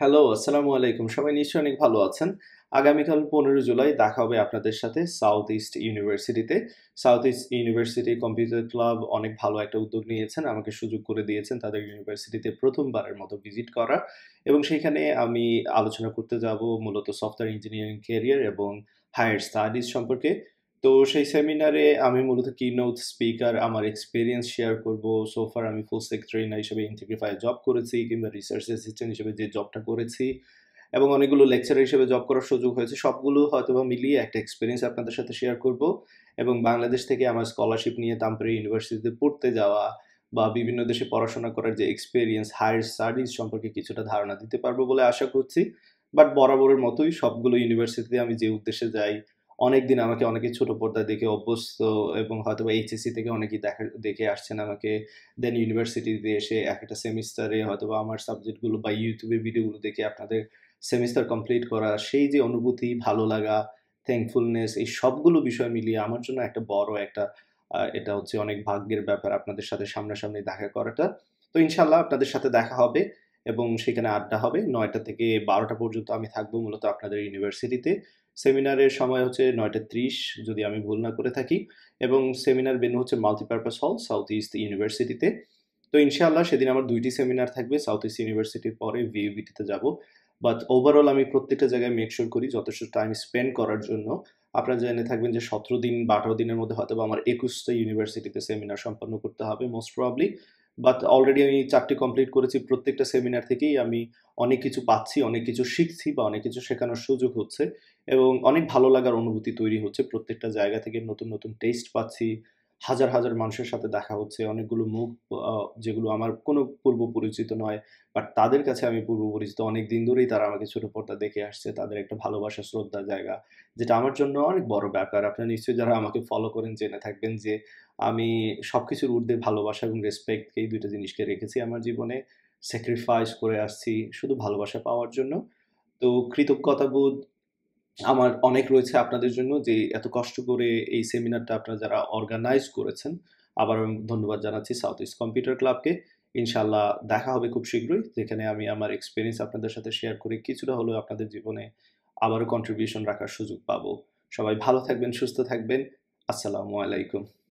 hello আসসালামু আলাইকুম সবাই নিশ্চয়ই অনেক ভালো আছেন আগামীকাল পনেরো জুলাই দেখা হবে আপনাদের সাথে সাউথ ইস্ট ইউনিভার্সিটিতে south east university computer club অনেক ভালো একটা উদ্যোগ নিয়েছেন আমাকে সুযোগ করে দিয়েছেন তাদের ইউনিভার্সিটিতে প্রথমবারের মতো ভিজিট করা এবং সেইখানে আমি আলোচনা করতে যাব মূলত সফটওয়্যার ইঞ্জিনিয়ারিং কেরিয়ার এবং হায়ার স্টাডিজ সম্পর্কে তো সেই সেমিনারে আমি মূলত কি নোট স্পিকার আমার এক্সপিরিয়েন্স শেয়ার করব সোফার আমি ফুল স্টেক ট্রেনার হিসেবে ইন্টিগ্রিফাই জব করেছি কিংবা রিসার্চ অ্যাসিস্ট্যান্ট হিসেবে যে জবটা করেছি এবং অনেকগুলো লেকচার হিসেবে জব করার সুযোগ হয়েছে সবগুলো হয়তো বা মিলিয়ে একটা এক্সপিরিয়েন্স আপনাদের সাথে শেয়ার করব এবং বাংলাদেশ থেকে আমার স্কলারশিপ নিয়ে তামপুরে ইউনিভার্সিটিতে পড়তে যাওয়া বা বিভিন্ন দেশে পড়াশোনা করার যে এক্সপিরিয়েন্স হায়ার স্টাডিজ সম্পর্কে কিছুটা ধারণা দিতে পারবো বলে আশা করছি বাট বরাবরের মতোই সবগুলো ইউনিভার্সিটিতে আমি যে উদ্দেশ্যে যাই অনেক দিন আমাকে অনেকে ছোট পর্দা দেখে অভ্যস্ত এবং হয়তো বা এইচএসসি থেকে অনেকেই দেখা দেখে আসছেন আমাকে দেন ইউনিভার্সিটিতে এসে এক একটা সেমিস্টারে হয়তো বা আমার সাবজেক্টগুলো বা ইউটিউবে ভিডিওগুলো দেখে আপনাদের সেমিস্টার কমপ্লিট করা সেই যে অনুভূতি ভালো লাগা থ্যাঙ্কফুলনেস এই সবগুলো বিষয় মিলিয়ে আমার জন্য একটা বড় একটা এটা হচ্ছে অনেক ভাগ্যের ব্যাপার আপনাদের সাথে সামনাসামনি দেখা করাটা তো ইনশাল্লাহ আপনাদের সাথে দেখা হবে এবং সেখানে আড্ডা হবে নয়টা থেকে বারোটা পর্যন্ত আমি থাকবো মূলত আপনাদের ইউনিভার্সিটিতে সেমিনারের সময় হচ্ছে নয়টা ত্রিশ যদি আমি ভুল না করে থাকি এবং সেমিনার বেনু হচ্ছে মাল্টিপারপাস হল সাউথ ইস্ট ইউনিভার্সিটিতে তো ইনশাআল্লাহ সেদিন আমার দুইটি সেমিনার থাকবে সাউথ ইস্ট ইউনিভার্সিটির পরে ভিউবিটিতে যাব বাট ওভারঅল আমি প্রত্যেকটা জায়গায় মেকশোর করি যথেষ্ট টাইম স্পেন্ড করার জন্য আপনারা জেনে থাকবেন যে সতেরো দিন বা আঠারো দিনের মধ্যে হয়তো আমার একুশটা ইউনিভার্সিটিতে সেমিনার সম্পন্ন করতে হবে মোস্ট প্রবলি বাট অলরেডি আমি চারটি কমপ্লিট করেছি প্রত্যেকটা সেমিনার থেকেই আমি অনেক কিছু পাচ্ছি অনেক কিছু শিখছি বা অনেক কিছু শেখানোর সুযোগ হচ্ছে এবং অনেক ভালো লাগার অনুভূতি তৈরি হচ্ছে প্রত্যেকটা জায়গা থেকে নতুন নতুন টেস্ট পাচ্ছি হাজার হাজার মানুষের সাথে দেখা হচ্ছে অনেকগুলো মুখ যেগুলো আমার কোনো পূর্ব পরিচিত নয় বাট তাদের কাছে আমি পূর্ব পরিচিত অনেক দিন ধরেই তারা আমাকে ছোট পর্দা দেখে আসছে তাদের একটা ভালোবাসা শ্রদ্ধা জায়গা যেটা আমার জন্য অনেক বড় ব্যাপার আপনারা নিশ্চয়ই যারা আমাকে ফলো করেন জেনে থাকবেন যে আমি সব কিছুর ঊর্ধ্বে ভালোবাসা এবং রেসপেক্ট এই দুইটা জিনিসকে রেখেছি আমার জীবনে স্যাক্রিফাইস করে আসছি শুধু ভালোবাসা পাওয়ার জন্য তো কৃতজ্ঞতাবোধ আমার অনেক রয়েছে আপনাদের জন্য যে এত কষ্ট করে এই সেমিনারটা আপনারা যারা অর্গানাইজ করেছেন আবার আমি ধন্যবাদ জানাচ্ছি সাউথ ইস্ট কম্পিউটার ক্লাবকে ইনশাল্লাহ দেখা হবে খুব শীঘ্রই যেখানে আমি আমার এক্সপিরিয়েন্স আপনাদের সাথে শেয়ার করে কিছুটা হলেও আপনাদের জীবনে আবারও কন্ট্রিবিউশন রাখার সুযোগ পাবো সবাই ভালো থাকবেন সুস্থ থাকবেন আসসালামু আলাইকুম